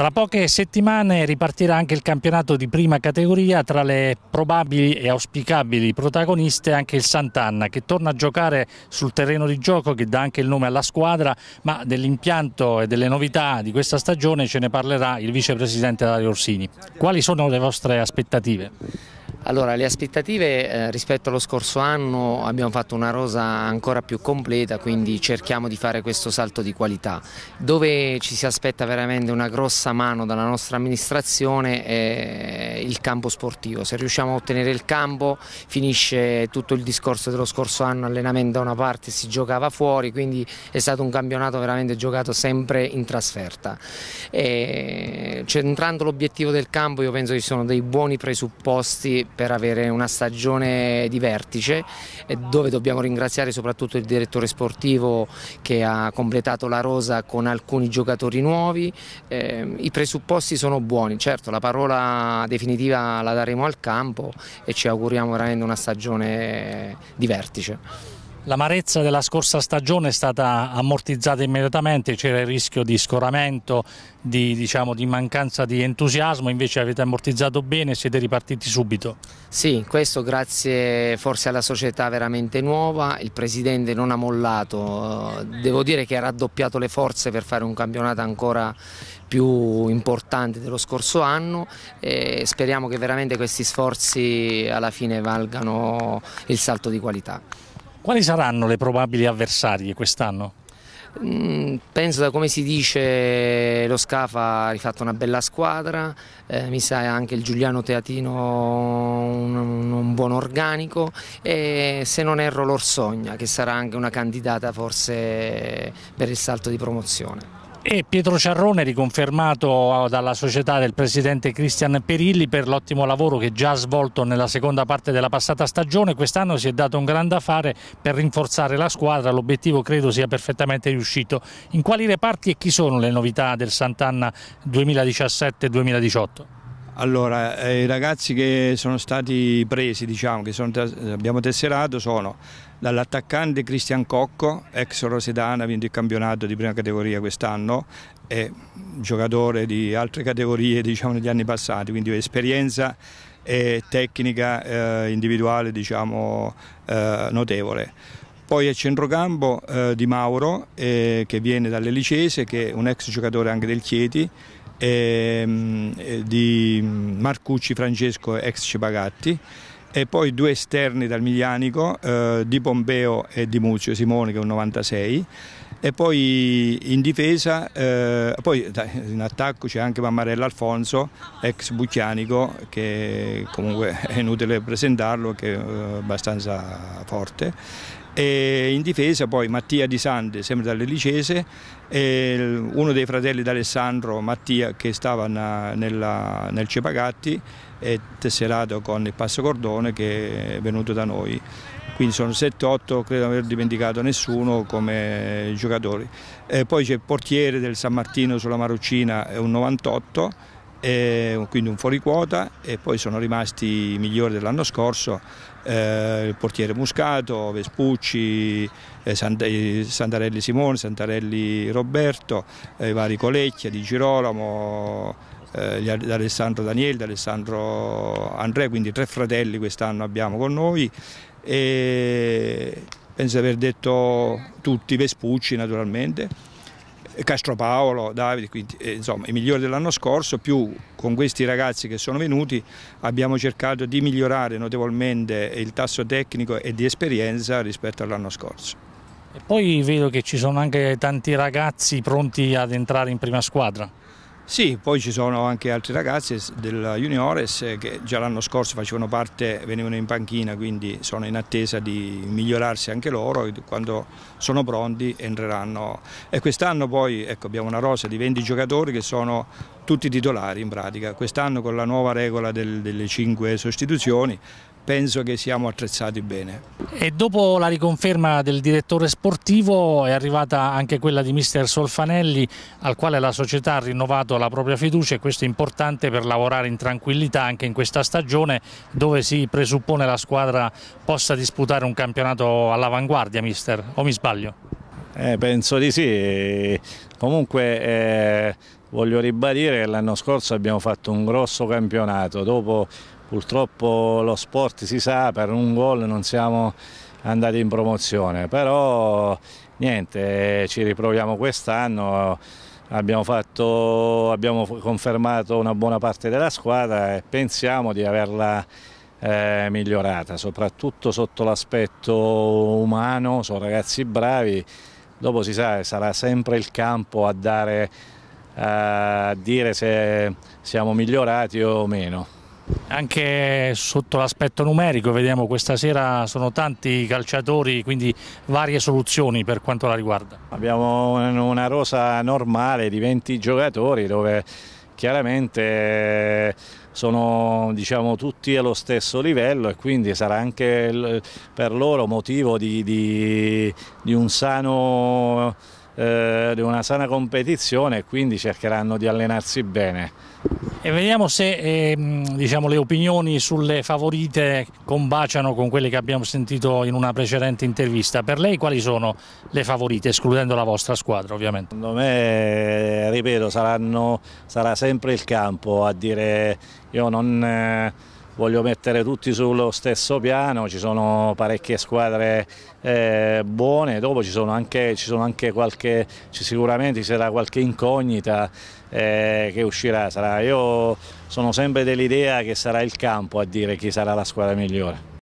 Tra poche settimane ripartirà anche il campionato di prima categoria, tra le probabili e auspicabili protagoniste anche il Sant'Anna che torna a giocare sul terreno di gioco che dà anche il nome alla squadra, ma dell'impianto e delle novità di questa stagione ce ne parlerà il vicepresidente Dario Orsini. Quali sono le vostre aspettative? Allora, le aspettative eh, rispetto allo scorso anno abbiamo fatto una rosa ancora più completa, quindi cerchiamo di fare questo salto di qualità. Dove ci si aspetta veramente una grossa mano dalla nostra amministrazione è il campo sportivo. Se riusciamo a ottenere il campo finisce tutto il discorso dello scorso anno, allenamento da una parte si giocava fuori, quindi è stato un campionato veramente giocato sempre in trasferta. E, centrando l'obiettivo del campo io penso che ci sono dei buoni presupposti per avere una stagione di vertice eh, dove dobbiamo ringraziare soprattutto il direttore sportivo che ha completato la rosa con alcuni giocatori nuovi. Eh, I presupposti sono buoni, certo la parola definitiva la daremo al campo e ci auguriamo veramente una stagione di vertice. L'amarezza della scorsa stagione è stata ammortizzata immediatamente, c'era il rischio di scoramento, di, diciamo, di, mancanza di entusiasmo, invece avete ammortizzato bene e siete ripartiti subito. Sì, questo grazie forse alla società veramente nuova, il presidente non ha mollato, eh, devo dire che ha raddoppiato le forze per fare un campionato ancora più importante dello scorso anno e speriamo che veramente questi sforzi alla fine valgano il salto di qualità. Quali saranno le probabili avversarie quest'anno? Mm, penso da come si dice lo Scafa ha rifatto una bella squadra, eh, mi sa anche il Giuliano Teatino un, un, buon organico e se non erro l'Orsogna che sarà anche una candidata forse per il salto di promozione. E Pietro Ciarrone riconfermato dalla società del presidente Cristian Perilli per l'ottimo lavoro che già ha svolto nella seconda parte della passata stagione. Quest'anno si è dato un grande affare per rinforzare la squadra, l'obiettivo credo sia perfettamente riuscito. In quali reparti e chi sono le novità del Sant'Anna 2017-2018? Allora, eh, i ragazzi che sono stati presi, diciamo, che sono, abbiamo tesserato sono dall'attaccante Cristian Cocco, ex Rosedana, vinto il campionato di prima categoria quest'anno e giocatore di altre categorie diciamo, negli anni passati, quindi esperienza e tecnica eh, individuale diciamo, eh, notevole. Poi a centrocampo eh, Di Mauro eh, che viene dall'Elicese, che è un ex giocatore anche del Chieti, ehm, e, di Marcucci Francesco ex Cipagatti e poi due esterni dal Miglianico, eh, di Pompeo e di Muzio Simone che è un 96 e poi in difesa, eh, poi in attacco c'è anche Mammarello Alfonso, ex Bucchianico, che comunque è inutile presentarlo, che è eh, abbastanza forte e in difesa poi Mattia Di Sande, sempre dall'Elicese, e uno dei fratelli d'Alessandro Mattia che stava na, nella, nel Cepagatti e tesserato con il Passo Cordone che è venuto da noi. Quindi sono 7-8, credo di aver dimenticato nessuno come giocatori. E poi c'è il portiere del San Martino sulla Maruccina, è un 98 e quindi un fuori quota e poi sono rimasti i migliori dell'anno scorso eh, il portiere Muscato, Vespucci, eh, Sant eh, Santarelli Simone, Santarelli Roberto, eh, i vari Colecchia, Di Girolamo, eh, Alessandro Daniele, Alessandro Andrea, quindi tre fratelli quest'anno abbiamo con noi e penso di aver detto tutti, Vespucci naturalmente. Castro Paolo, Davide, quindi, eh, insomma i migliori dell'anno scorso, più con questi ragazzi che sono venuti abbiamo cercato di migliorare notevolmente il tasso tecnico e di esperienza rispetto all'anno scorso. E poi vedo che ci sono anche tanti ragazzi pronti ad entrare in prima squadra. Sì, poi ci sono anche altri ragazzi del Juniores eh, che già l'anno scorso facevano parte, venivano in panchina, quindi sono in attesa di migliorarsi anche loro quando sono pronti entreranno. E quest'anno poi ecco, abbiamo una rosa di 20 giocatori che sono tutti titolari in pratica. Quest'anno con la nuova regola del, delle 5 sostituzioni penso che siamo attrezzati bene. E dopo la riconferma del direttore sportivo è arrivata anche quella di mister Solfanelli al quale la società ha rinnovato la propria fiducia e questo è importante per lavorare in tranquillità anche in questa stagione dove si presuppone la squadra possa disputare un campionato all'avanguardia mister o mi sbaglio? Eh, penso di sì, comunque eh, voglio ribadire che l'anno scorso abbiamo fatto un grosso campionato, dopo Purtroppo lo sport si sa, per un gol non siamo andati in promozione, però niente, ci riproviamo quest'anno, abbiamo, fatto, abbiamo confermato una buona parte della squadra e pensiamo di averla eh, migliorata, soprattutto sotto l'aspetto umano, sono ragazzi bravi, dopo si sa sarà sempre il campo a, dare, a dire se siamo migliorati o meno. Anche sotto l'aspetto numerico vediamo questa sera sono tanti i calciatori, quindi varie soluzioni per quanto la riguarda. Abbiamo una rosa normale di 20 giocatori dove chiaramente eh, sono diciamo, tutti allo stesso livello e quindi sarà anche per loro motivo di, di, di un sano eh, di una sana competizione e quindi cercheranno di allenarsi bene. E vediamo se eh, diciamo, le opinioni sulle favorite combaciano con quelle che abbiamo sentito in una precedente intervista. Per lei quali sono le favorite, escludendo la vostra squadra ovviamente? Secondo me, ripeto, saranno, sarà sempre il campo a dire io non... Eh voglio mettere tutti sullo stesso piano, ci sono parecchie squadre eh, buone, dopo ci sono anche, ci sono anche qualche, sicuramente ci sarà qualche incognita eh, che uscirà, sarà, io sono sempre dell'idea che sarà il campo a dire chi sarà la squadra migliore.